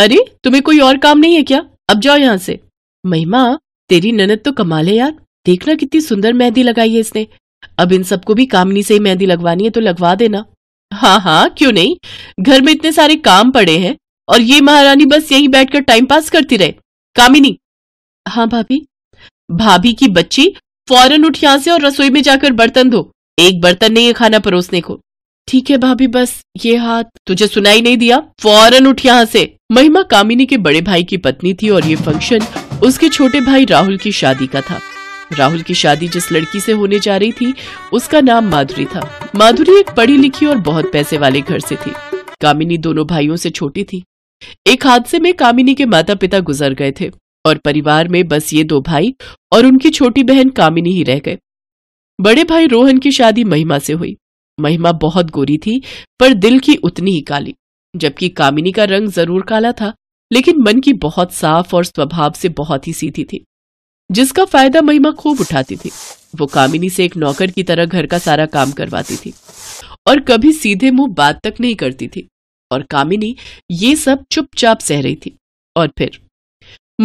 अरे तुम्हें कोई और काम नहीं है क्या अब जाओ यहाँ से महिमा तेरी ननद तो कमाल है यार देखना कितनी सुंदर मेहंदी लगाई है इसने अब इन सबको भी कामनी से ही मेहंदी लगवानी है तो लगवा देना हाँ हाँ क्यों नहीं घर में इतने सारे काम पड़े हैं और ये महारानी बस यही बैठकर टाइम पास करती रहे कामिनी हाँ भाभी भाभी की बच्ची फौरन उठ यहां से और रसोई में जाकर बर्तन धो एक बर्तन नहीं है खाना परोसने को ठीक है भाभी बस ये हाथ तुझे सुनाई नहीं दिया फौरन उठ यहाँ से महिमा कामिनी के बड़े भाई की पत्नी थी और ये फंक्शन उसके छोटे भाई राहुल की शादी का था राहुल की शादी जिस लड़की से होने जा रही थी उसका नाम माधुरी था माधुरी एक पढ़ी लिखी और बहुत पैसे वाले घर से थी कामिनी दोनों भाइयों से छोटी थी एक हादसे में कामिनी के माता पिता गुजर गए थे और परिवार में बस ये दो भाई और उनकी छोटी बहन कामिनी ही रह गए बड़े भाई रोहन की शादी महिमा से हुई महिमा बहुत गोरी थी पर दिल की उतनी ही काली जबकि कामिनी का रंग जरूर काला था लेकिन मन की बहुत साफ और स्वभाव से बहुत ही सीधी थी जिसका फायदा महिमा खूब उठाती थी वो कामिनी से एक नौकर की तरह घर का सारा काम करवाती थी और कभी सीधे मुंह बात तक नहीं करती थी और कामिनी ये सब चुपचाप सह रही थी और फिर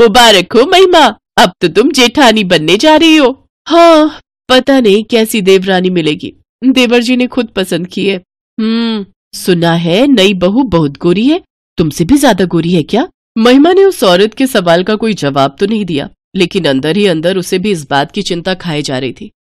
मुबारक हो महिमा अब तो तुम जेठानी बनने जा रही हो हाँ पता नहीं कैसी देवरानी मिलेगी देवर जी ने खुद पसंद किए हम्म सुना है नई बहू बहुत गोरी है तुमसे भी ज्यादा गोरी है क्या महिमा ने उस औरत के सवाल का कोई जवाब तो नहीं दिया लेकिन अंदर ही अंदर उसे भी इस बात की चिंता खाए जा रही थी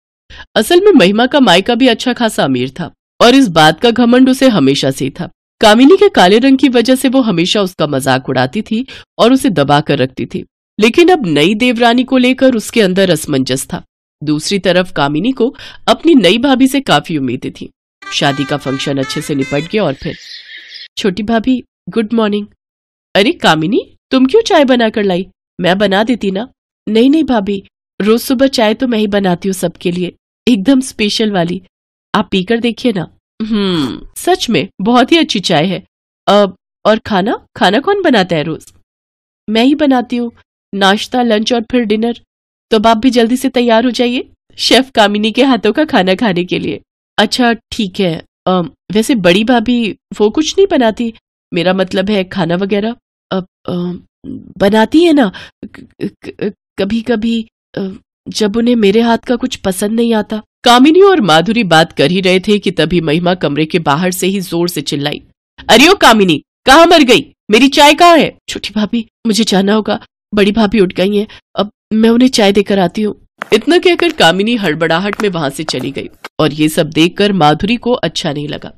असल में महिमा का मायका भी अच्छा खासा अमीर था और इस बात का घमंड उसे हमेशा से था कामिनी के काले रंग की वजह से वो हमेशा उसका मजाक उड़ाती थी और उसे दबा कर रखती थी लेकिन अब नई देवरानी को लेकर उसके अंदर असमंजस था दूसरी तरफ कामिनी को अपनी नई भाभी से काफी उम्मीदें थी शादी का फंक्शन अच्छे से निपट गया और फिर छोटी भाभी गुड मॉर्निंग अरे कामिनी तुम क्यों चाय बनाकर लाई मैं बना देती ना नहीं नहीं भाभी रोज सुबह चाय तो मैं ही बनाती हूँ सबके लिए एकदम स्पेशल वाली आप पीकर देखिए ना हम्म सच में बहुत ही अच्छी चाय है अब और खाना खाना कौन बनाता है रोज मैं ही बनाती हूँ नाश्ता लंच और फिर डिनर तो अब आप भी जल्दी से तैयार हो जाइए शेफ कामिनी के हाथों का खाना खाने के लिए अच्छा ठीक है आ, वैसे बड़ी भाभी वो कुछ नहीं बनाती मेरा मतलब है खाना वगैरह अब बनाती है ना कभी कभी जब उन्हें मेरे हाथ का कुछ पसंद नहीं आता कामिनी और माधुरी बात कर ही रहे थे कि तभी महिमा कमरे के बाहर से ही जोर से चिल्लाई अरे ओ कामिनी कहाँ मर गई मेरी चाय कहाँ है छोटी भाभी मुझे जाना होगा बड़ी भाभी उठ गई है अब मैं उन्हें चाय देकर आती हूँ इतना कहकर कामिनी हड़बड़ाहट में वहां से चली गई और ये सब देखकर माधुरी को अच्छा नहीं लगा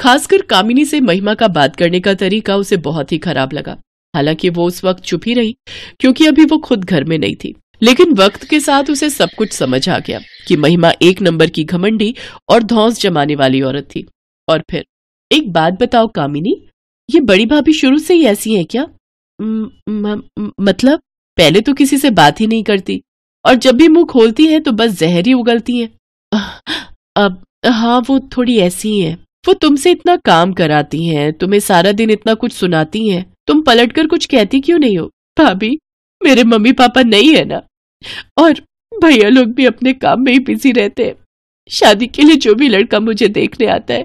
खासकर कामिनी से महिमा का बात करने का तरीका उसे बहुत ही खराब लगा हालांकि वो उस वक्त चुप ही रही क्योंकि अभी वो खुद घर में नहीं थी लेकिन वक्त के साथ उसे सब कुछ समझ आ गया कि महिमा एक नंबर की घमंडी और धौस जमाने वाली औरत थी और फिर एक बात बताओ कामिनी ये बड़ी भाभी शुरू से ही ऐसी है क्या म, म, म, मतलब पहले तो किसी से बात ही नहीं करती और जब भी मुंह खोलती है तो बस जहर ही उगलती है अब हाँ वो थोड़ी ऐसी है वो तुमसे इतना काम कराती है तुम्हें सारा दिन इतना कुछ सुनाती है तुम पलटकर कुछ कहती क्यों नहीं हो भाभी मेरे मम्मी पापा नहीं है ना और भैया लोग भी अपने काम में ही बिजी रहते हैं शादी के लिए जो भी लड़का मुझे देखने आता है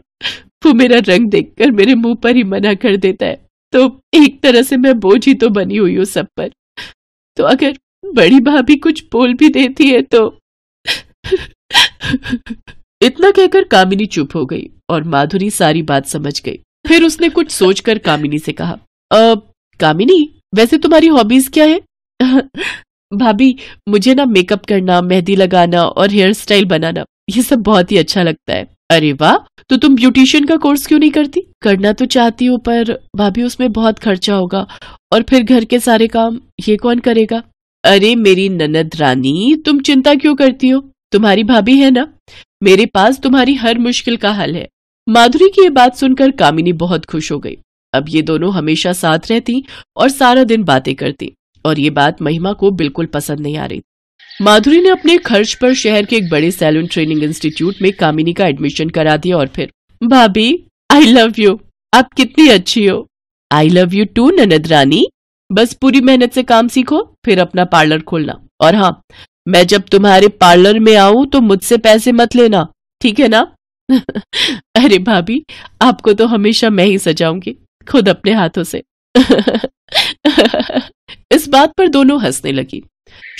वो मेरा रंग देखकर मेरे मुंह पर ही मना कर देता है तो एक तरह से मैं बोझ ही तो बनी हुई हूँ सब पर तो अगर बड़ी भाभी कुछ बोल भी देती है तो इतना कहकर कामिनी चुप हो गई और माधुरी सारी बात समझ गई फिर उसने कुछ सोचकर कामिनी से कहा आ, कामिनी वैसे तुम्हारी हॉबीज क्या है भाभी मुझे ना मेकअप करना मेहंदी लगाना और हेयर स्टाइल बनाना ये सब बहुत ही अच्छा लगता है अरे वाह तो तुम ब्यूटिशियन का कोर्स क्यों नहीं करती करना तो चाहती हो पर भाभी उसमें बहुत खर्चा होगा और फिर घर के सारे काम ये कौन करेगा अरे मेरी ननद रानी तुम चिंता क्यों करती हो तुम्हारी भाभी है ना मेरे पास तुम्हारी हर मुश्किल का हल है माधुरी की ये बात सुनकर कामिनी बहुत खुश हो गई अब ये दोनों हमेशा साथ रहती और सारा दिन बातें करती और ये बात महिमा को बिल्कुल पसंद नहीं आ रही माधुरी ने अपने खर्च पर शहर के एक बड़े सैलून ट्रेनिंग इंस्टीट्यूट में कामिनी का एडमिशन करा दिया और फिर भाभी आई लव यू आप कितनी अच्छी हो आई लव यू टू ननद रानी बस पूरी मेहनत से काम सीखो फिर अपना पार्लर खोलना और हाँ मैं जब तुम्हारे पार्लर में आऊं तो मुझसे पैसे मत लेना ठीक है ना अरे भाभी आपको तो हमेशा मैं ही सजाऊंगी खुद अपने हाथों से इस बात पर दोनों हंसने लगी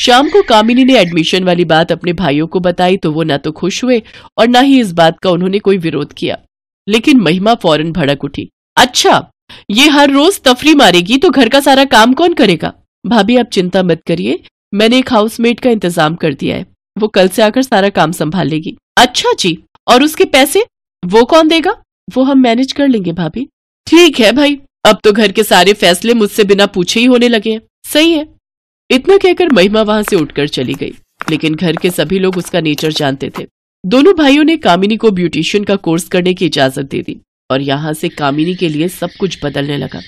शाम को कामिनी ने एडमिशन वाली बात अपने भाइयों को बताई तो वो ना तो खुश हुए और ना ही इस बात का उन्होंने कोई विरोध किया लेकिन महिमा फौरन भड़क उठी अच्छा ये हर रोज तफरी मारेगी तो घर का सारा काम कौन करेगा भाभी आप चिंता मत करिए मैंने एक हाउसमेट का इंतजाम कर दिया है वो कल से आकर सारा काम संभाल लेगी अच्छा जी और उसके पैसे वो कौन देगा वो हम मैनेज कर लेंगे भाभी ठीक है भाई अब तो घर के सारे फैसले मुझसे बिना पूछे ही होने लगे हैं सही है इतना कहकर महिमा वहां से उठकर चली गई लेकिन घर के सभी लोग उसका नेचर जानते थे दोनों भाइयों ने कामिनी को ब्यूटिशियन का कोर्स करने की इजाजत दे दी और यहाँ से कामिनी के लिए सब कुछ बदलने लगा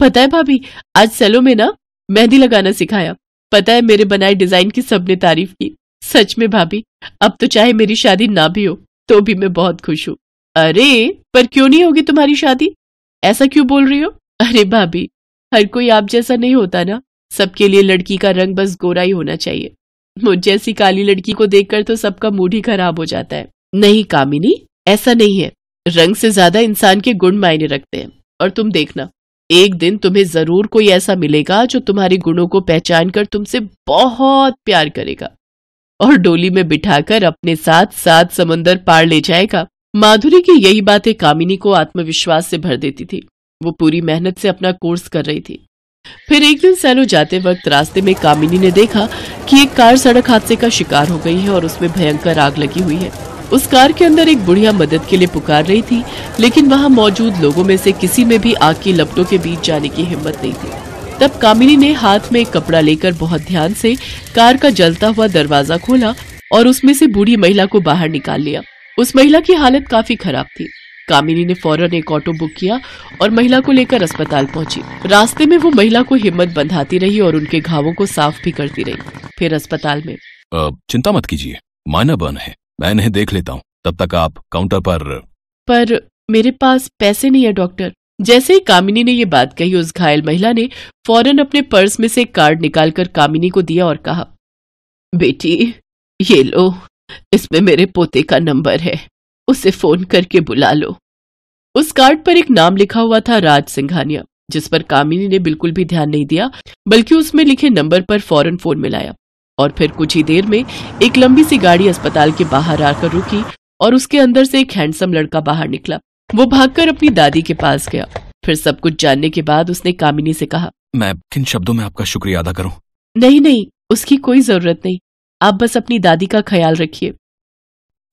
पता है भाभी आज सेलो में ना मेहंदी लगाना सिखाया पता है मेरे बनाए डिजाइन की सबने तारीफ की सच में भाभी अब तो चाहे मेरी शादी ना भी हो तो भी मैं बहुत खुश हूँ अरे पर क्यों नहीं होगी तुम्हारी शादी ऐसा क्यों बोल रही हो अरे भाभी हर कोई आप जैसा नहीं होता ना सबके लिए लड़की का रंग बस गोरा ही होना चाहिए मुझ जैसी काली लड़की को देखकर तो सबका मूड ही खराब हो जाता है नहीं कामिनी ऐसा नहीं है रंग से ज्यादा इंसान के गुण मायने रखते हैं और तुम देखना एक दिन तुम्हें जरूर कोई ऐसा मिलेगा जो तुम्हारे गुणों को पहचान कर तुमसे बहुत प्यार करेगा और डोली में बिठाकर अपने साथ सात समंदर पार ले जाएगा माधुरी की यही बातें कामिनी को आत्मविश्वास से भर देती थी वो पूरी मेहनत से अपना कोर्स कर रही थी फिर एक दिन सैलो जाते वक्त रास्ते में कामिनी ने देखा कि एक कार सड़क हादसे का शिकार हो गई है और उसमें भयंकर आग लगी हुई है उस कार के अंदर एक बुढ़िया मदद के लिए पुकार रही थी लेकिन वहाँ मौजूद लोगों में से किसी में भी आग की लपटों के बीच जाने की हिम्मत नहीं थी तब कामिनी ने हाथ में एक कपड़ा लेकर बहुत ध्यान से कार का जलता हुआ दरवाजा खोला और उसमें से बूढ़ी महिला को बाहर निकाल लिया उस महिला की हालत काफी खराब थी कामिनी ने फौरन एक ऑटो बुक किया और महिला को लेकर अस्पताल पहुंची। रास्ते में वो महिला को हिम्मत बंधाती रही और उनके घावों को साफ भी करती रही फिर अस्पताल में चिंता मत कीजिए मायना बन है मैं इन्हें देख लेता हूँ तब तक आप काउंटर पर पर मेरे पास पैसे नहीं है डॉक्टर जैसे ही कामिनी ने ये बात कही उस घायल महिला ने फौरन अपने पर्स में से कार्ड निकालकर कामिनी को दिया और कहा बेटी ये लो इसमें मेरे पोते का नंबर है उसे फोन करके बुला लो उस कार्ड पर एक नाम लिखा हुआ था राज सिंघानिया जिस पर कामिनी ने बिल्कुल भी ध्यान नहीं दिया बल्कि उसमें लिखे नंबर पर फौरन फोन मिलाया और फिर कुछ ही देर में एक लंबी सी गाड़ी अस्पताल के बाहर आकर रुकी और उसके अंदर से एक हैंडसम लड़का बाहर निकला वो भागकर अपनी दादी के पास गया फिर सब कुछ जानने के बाद उसने कामिनी से कहा मैं किन शब्दों में आपका शुक्रिया अदा करूं? नहीं नहीं उसकी कोई जरूरत नहीं आप बस अपनी दादी का ख्याल रखिए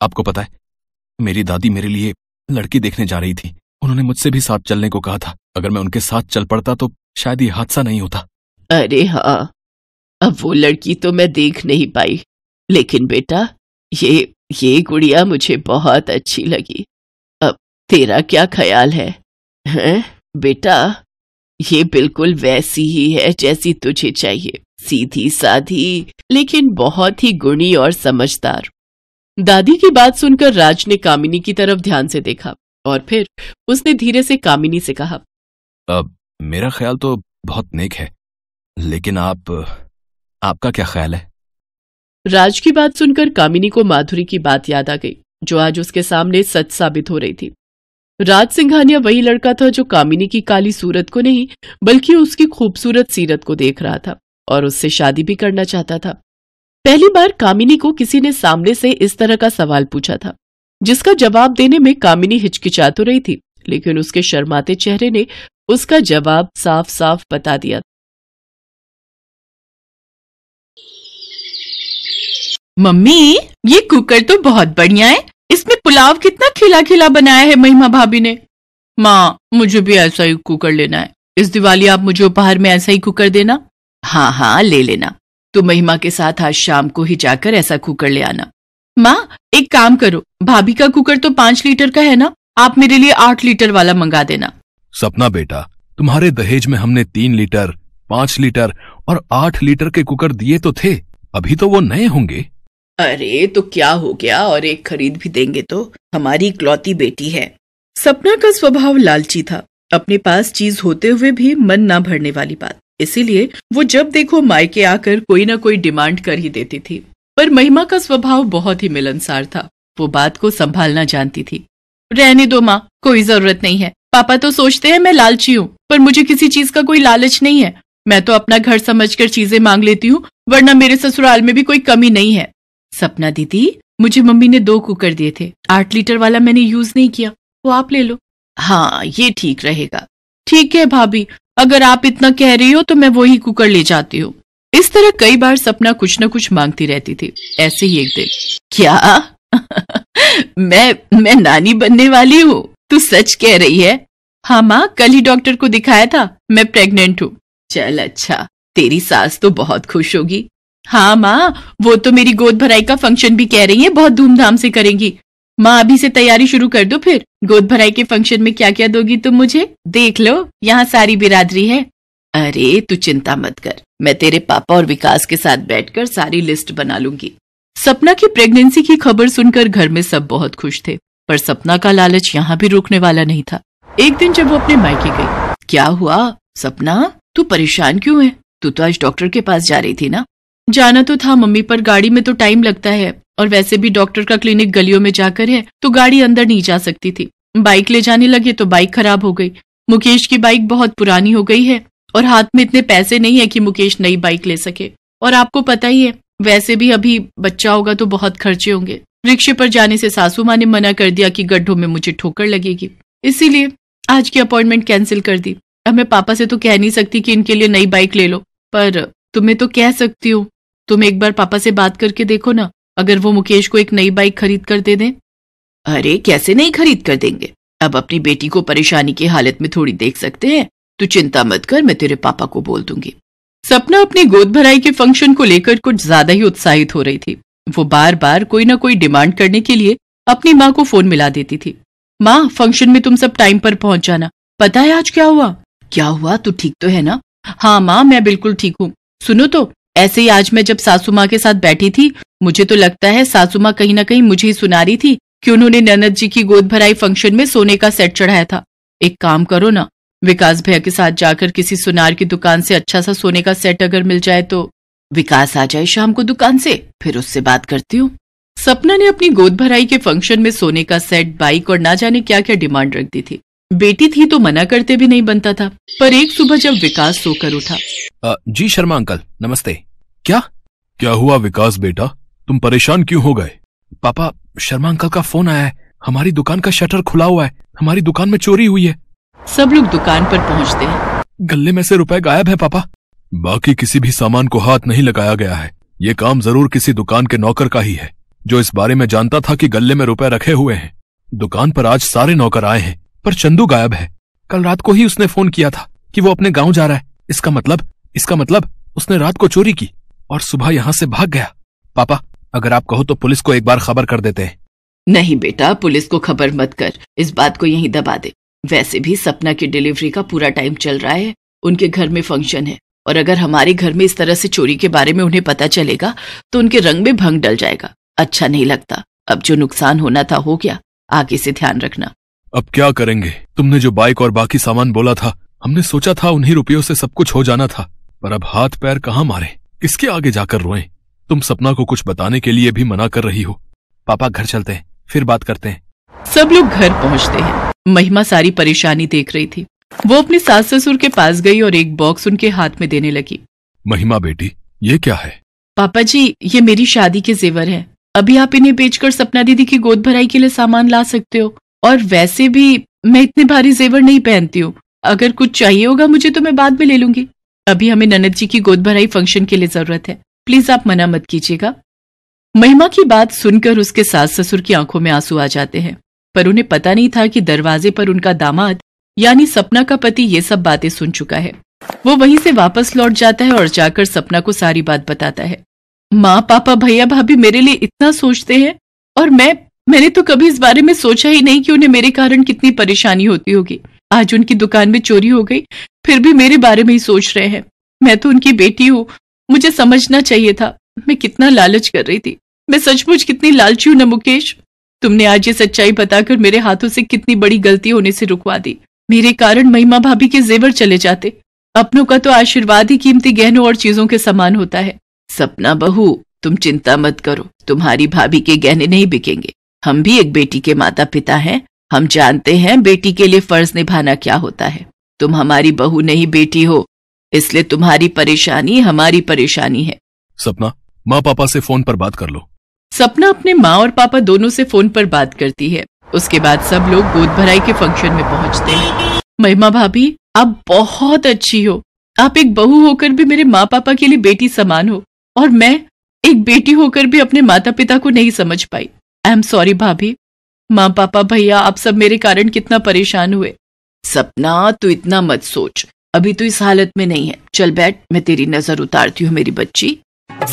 आपको पता है मेरी दादी मेरे लिए लड़की देखने जा रही थी उन्होंने मुझसे भी साथ चलने को कहा था अगर मैं उनके साथ चल पड़ता तो शायद ये हादसा नहीं होता अरे हाँ अब वो लड़की तो मैं देख नहीं पाई लेकिन बेटा ये ये गुड़िया मुझे बहुत अच्छी लगी अब तेरा क्या ख्याल है हैं बेटा ये बिल्कुल वैसी ही है जैसी तुझे चाहिए सीधी साधी लेकिन बहुत ही गुणी और समझदार दादी की बात सुनकर राज ने कामिनी की तरफ ध्यान से देखा और फिर उसने धीरे से कामिनी से कहा अब मेरा ख्याल तो बहुत नेक है लेकिन आप आपका क्या ख्याल है राज की बात सुनकर कामिनी को माधुरी की बात याद आ गई जो आज उसके सामने सच साबित हो रही थी राज सिंघानिया वही लड़का था जो कामिनी की काली सूरत को नहीं बल्कि उसकी खूबसूरत सीरत को देख रहा था और उससे शादी भी करना चाहता था पहली बार कामिनी को किसी ने सामने से इस तरह का सवाल पूछा था जिसका जवाब देने में कामिनी हिचकिचा तो रही थी लेकिन उसके शर्माते चेहरे ने उसका जवाब साफ साफ बता दिया मम्मी ये कुकर तो बहुत बढ़िया है इसमें पुलाव कितना खिला खिला बनाया है महिमा भाभी ने माँ मुझे भी ऐसा ही कुकर लेना है इस दिवाली आप मुझे उपहार में ऐसा ही कुकर देना हाँ हाँ ले लेना तो महिमा के साथ आज शाम को ही जाकर ऐसा कुकर ले आना माँ एक काम करो भाभी का कुकर तो पांच लीटर का है ना आप मेरे लिए आठ लीटर वाला मंगा देना सपना बेटा तुम्हारे दहेज में हमने तीन लीटर पांच लीटर और आठ लीटर के कुकर दिए तो थे अभी तो वो नए होंगे अरे तो क्या हो गया और एक खरीद भी देंगे तो हमारी इकलौती बेटी है सपना का स्वभाव लालची था अपने पास चीज होते हुए भी मन ना भरने वाली बात इसीलिए वो जब देखो मायके आकर कोई ना कोई डिमांड कर ही देती थी पर महिमा का स्वभाव बहुत ही मिलनसार था वो बात को संभालना जानती थी रहने दो माँ कोई जरूरत नहीं है पापा तो सोचते हैं मैं लालची हूँ पर मुझे किसी चीज का कोई लालच नहीं है मैं तो अपना घर समझकर चीजें मांग लेती हूँ वरना मेरे ससुराल में भी कोई कमी नहीं है सपना दीदी मुझे मम्मी ने दो कुकर दिए थे आठ लीटर वाला मैंने यूज नहीं किया वो आप ले लो हाँ ये ठीक रहेगा ठीक है भाभी अगर आप इतना कह रही हो तो मैं वही कुकर ले जाती हूँ इस तरह कई बार सपना कुछ न कुछ मांगती रहती थी ऐसे ही एक दिन क्या मैं मैं नानी बनने वाली हूँ तू सच कह रही है हाँ माँ कल ही डॉक्टर को दिखाया था मैं प्रेग्नेंट हूँ चल अच्छा तेरी सास तो बहुत खुश होगी हाँ माँ वो तो मेरी गोद भराई का फंक्शन भी कह रही है बहुत धूमधाम से करेंगी माँ अभी से तैयारी शुरू कर दो फिर गोद भराई के फंक्शन में क्या क्या दोगी तुम मुझे देख लो यहाँ सारी बिरादरी है अरे तू चिंता मत कर मैं तेरे पापा और विकास के साथ बैठकर सारी लिस्ट बना लूंगी सपना की प्रेगनेंसी की खबर सुनकर घर में सब बहुत खुश थे पर सपना का लालच यहाँ भी रुकने वाला नहीं था एक दिन जब वो अपने मायके गई क्या हुआ सपना तू परेशान क्यों है तू तो आज डॉक्टर के पास जा रही थी ना जाना तो था मम्मी पर गाड़ी में तो टाइम लगता है और वैसे भी डॉक्टर का क्लिनिक गलियों में जाकर है तो गाड़ी अंदर नहीं जा सकती थी बाइक ले जाने लगे तो बाइक खराब हो गई मुकेश की बाइक बहुत पुरानी हो गई है और हाथ में इतने पैसे नहीं है कि मुकेश नई बाइक ले सके और आपको पता ही है वैसे भी अभी बच्चा होगा तो बहुत खर्चे होंगे रिक्शे पर जाने से सासू माँ ने मना कर दिया कि गड्ढों में मुझे ठोकर लगेगी इसीलिए आज की अपॉइंटमेंट कैंसिल कर दी अब मैं पापा से तो कह नहीं सकती कि इनके लिए नई बाइक ले लो पर तुम्हें तो कह सकती हूँ तुम एक बार पापा से बात करके देखो ना अगर वो मुकेश को एक नई बाइक खरीद कर दे दें अरे कैसे नहीं खरीद कर देंगे अब अपनी बेटी को परेशानी की हालत में थोड़ी देख सकते हैं तू तो चिंता मत कर मैं तेरे पापा को बोल दूंगी सपना अपनी गोद भराई के फंक्शन को लेकर कुछ ज्यादा ही उत्साहित हो रही थी वो बार बार कोई ना कोई डिमांड करने के लिए अपनी माँ को फोन मिला देती थी माँ फंक्शन में तुम सब टाइम पर पहुंच जाना पता है आज क्या हुआ क्या हुआ तू ठीक तो है ना हाँ माँ मैं बिल्कुल ठीक हूँ सुनो तो ऐसे ही आज मैं जब सासू माँ के साथ बैठी थी मुझे तो लगता है सासू माँ कहीं ना कहीं मुझे ही सुना रही थी कि उन्होंने ननद जी की गोद भराई फंक्शन में सोने का सेट चढ़ाया था एक काम करो ना विकास भैया के साथ जाकर किसी सुनार की दुकान से अच्छा सा सोने का सेट अगर मिल जाए तो विकास आ जाए शाम को दुकान से फिर उससे बात करती हूँ सपना ने अपनी गोद भराई के फंक्शन में सोने का सेट बाइक और ना जाने क्या क्या डिमांड रख दी थी बेटी थी तो मना करते भी नहीं बनता था पर एक सुबह जब विकास सोकर उठा आ, जी शर्मा अंकल नमस्ते क्या क्या हुआ विकास बेटा तुम परेशान क्यों हो गए पापा शर्मा अंकल का फोन आया है हमारी दुकान का शटर खुला हुआ है हमारी दुकान में चोरी हुई है सब लोग दुकान पर पहुंचते हैं गले में से रुपए गायब है पापा बाकी किसी भी सामान को हाथ नहीं लगाया गया है ये काम जरूर किसी दुकान के नौकर का ही है जो इस बारे में जानता था की गले में रुपए रखे हुए हैं दुकान पर आज सारे नौकर आए हैं पर चंदू गायब है कल रात को ही उसने फोन किया था कि वो अपने गांव जा रहा है इसका मतलब इसका मतलब उसने रात को चोरी की और सुबह यहाँ से भाग गया पापा अगर आप कहो तो पुलिस को एक बार खबर कर देते हैं नहीं बेटा पुलिस को खबर मत कर इस बात को यहीं दबा दे वैसे भी सपना की डिलीवरी का पूरा टाइम चल रहा है उनके घर में फंक्शन है और अगर हमारे घर में इस तरह से चोरी के बारे में उन्हें पता चलेगा तो उनके रंग में भंग डल जाएगा अच्छा नहीं लगता अब जो नुकसान होना था हो गया आगे से ध्यान रखना अब क्या करेंगे तुमने जो बाइक और बाकी सामान बोला था हमने सोचा था उन्हीं रुपयों से सब कुछ हो जाना था पर अब हाथ पैर कहाँ मारे इसके आगे जाकर रोए तुम सपना को कुछ बताने के लिए भी मना कर रही हो पापा घर चलते हैं फिर बात करते हैं सब लोग घर पहुंचते हैं महिमा सारी परेशानी देख रही थी वो अपने सास ससुर के पास गई और एक बॉक्स उनके हाथ में देने लगी महिमा बेटी ये क्या है पापा जी ये मेरी शादी के जेवर है अभी आप इन्हें बेचकर सपना दीदी की गोद भराई के लिए सामान ला सकते हो और वैसे भी मैं इतने भारी जेवर नहीं पहनती हूँ अगर कुछ चाहिए होगा मुझे तो मैं बाद में ले लूंगी अभी हमें ननद जी की गोद भराई फंक्शन के लिए जरूरत है प्लीज आप मना मत कीजिएगा महिमा की बात सुनकर उसके सास ससुर की आंखों में आंसू आ जाते हैं पर उन्हें पता नहीं था कि दरवाजे पर उनका दामाद यानी सपना का पति ये सब बातें सुन चुका है वो वहीं से वापस लौट जाता है और जाकर सपना को सारी बात बताता है माँ पापा भैया भाभी मेरे लिए इतना सोचते हैं और मैं मैंने तो कभी इस बारे में सोचा ही नहीं कि उन्हें मेरे कारण कितनी परेशानी होती होगी आज उनकी दुकान में चोरी हो गई फिर भी मेरे बारे में ही सोच रहे हैं मैं तो उनकी बेटी हूँ मुझे समझना चाहिए था मैं कितना लालच कर रही थी मैं सचमुच कितनी लालची हूँ ना मुकेश तुमने आज ये सच्चाई बताकर मेरे हाथों से कितनी बड़ी गलती होने से रुकवा दी मेरे कारण महिमा भाभी के जेवर चले जाते अपनों का तो आशीर्वाद ही कीमती गहनों और चीजों के समान होता है सपना बहू तुम चिंता मत करो तुम्हारी भाभी के गहने नहीं बिकेंगे हम भी एक बेटी के माता पिता हैं हम जानते हैं बेटी के लिए फर्ज निभाना क्या होता है तुम हमारी बहू नहीं बेटी हो इसलिए तुम्हारी परेशानी हमारी परेशानी है सपना माँ पापा से फोन पर बात कर लो सपना अपने माँ और पापा दोनों से फोन पर बात करती है उसके बाद सब लोग गोद भराई के फंक्शन में पहुँचते हैं महिमा भाभी आप बहुत अच्छी हो आप एक बहू होकर भी मेरे माँ पापा के लिए बेटी समान हो और मैं एक बेटी होकर भी अपने माता पिता को नहीं समझ पाई आई एम सॉरी भाभी माँ पापा भैया आप सब मेरे कारण कितना परेशान हुए सपना तो इतना मत सोच अभी तो इस हालत में नहीं है चल बैठ मैं तेरी नजर उतारती हूँ मेरी बच्ची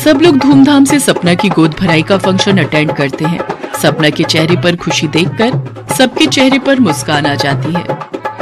सब लोग धूमधाम से सपना की गोद भराई का फंक्शन अटेंड करते हैं सपना के चेहरे पर खुशी देखकर सबके चेहरे पर मुस्कान आ जाती है